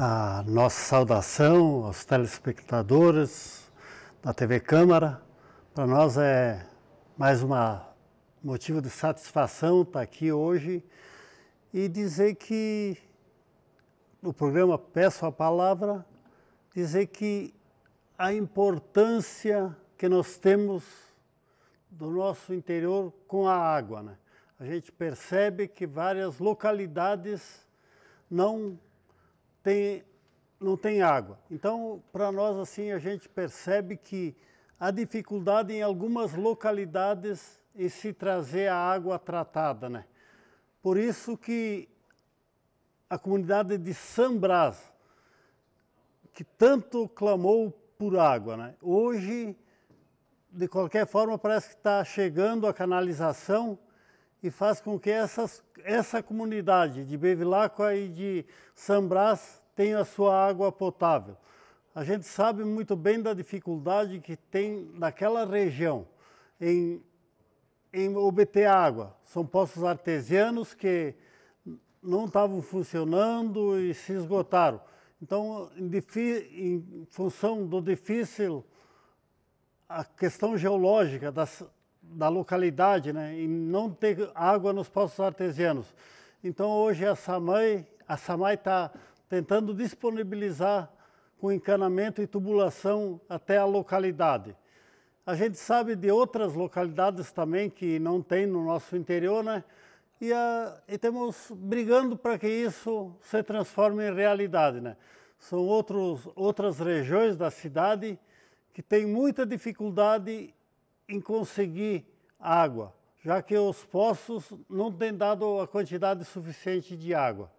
A nossa saudação aos telespectadores da TV Câmara. Para nós é mais um motivo de satisfação estar aqui hoje e dizer que no programa Peço a Palavra, dizer que a importância que nós temos do nosso interior com a água. Né? A gente percebe que várias localidades não tem, não tem água. Então, para nós, assim, a gente percebe que há dificuldade em algumas localidades em se trazer a água tratada, né? Por isso que a comunidade de São Brás, que tanto clamou por água, né? Hoje, de qualquer forma, parece que está chegando a canalização e faz com que essas, essa comunidade de Bevilacqua e de Sambrás tenha sua água potável. A gente sabe muito bem da dificuldade que tem naquela região em, em obter água. São poços artesianos que não estavam funcionando e se esgotaram. Então, em, em função do difícil, a questão geológica das, da localidade, né? E não ter água nos poços artesianos. Então hoje a SAMAI a SAMAI está tentando disponibilizar com encanamento e tubulação até a localidade. A gente sabe de outras localidades também que não tem no nosso interior, né? E, a, e temos brigando para que isso se transforme em realidade, né? São outros, outras regiões da cidade que têm muita dificuldade em conseguir água, já que os poços não têm dado a quantidade suficiente de água.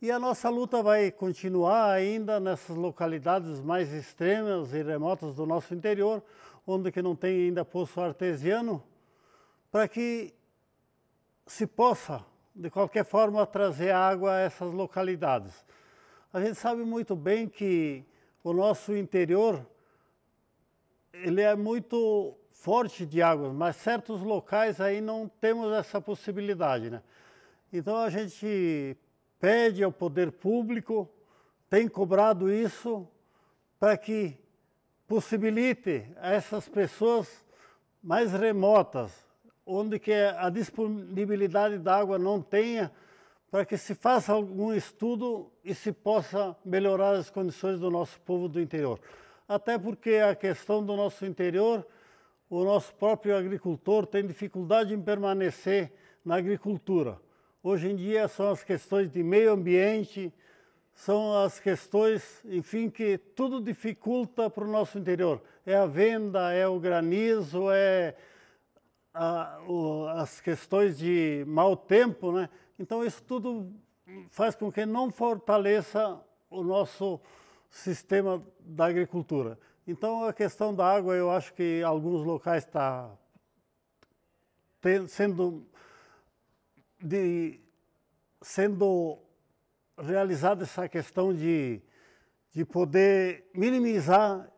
E a nossa luta vai continuar ainda nessas localidades mais extremas e remotas do nosso interior, onde que não tem ainda poço artesiano, para que se possa, de qualquer forma, trazer água a essas localidades. A gente sabe muito bem que o nosso interior ele é muito forte de águas, mas certos locais aí não temos essa possibilidade, né? Então a gente pede ao poder público, tem cobrado isso para que possibilite a essas pessoas mais remotas, onde que a disponibilidade da água não tenha, para que se faça algum estudo e se possa melhorar as condições do nosso povo do interior. Até porque a questão do nosso interior o nosso próprio agricultor tem dificuldade em permanecer na agricultura. Hoje em dia são as questões de meio ambiente, são as questões, enfim, que tudo dificulta para o nosso interior. É a venda, é o granizo, é a, o, as questões de mau tempo, né? Então isso tudo faz com que não fortaleça o nosso sistema da agricultura. Então, a questão da água, eu acho que alguns locais está sendo, sendo realizada essa questão de, de poder minimizar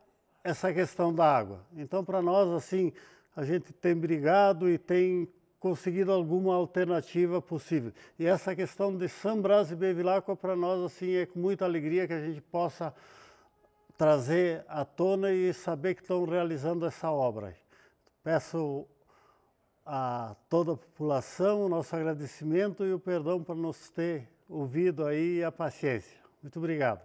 essa questão da água. Então, para nós, assim, a gente tem brigado e tem conseguido alguma alternativa possível. E essa questão de São Brás e Bevilacqua, para nós, assim, é com muita alegria que a gente possa trazer à tona e saber que estão realizando essa obra. Peço a toda a população o nosso agradecimento e o perdão por nos ter ouvido aí e a paciência. Muito obrigado.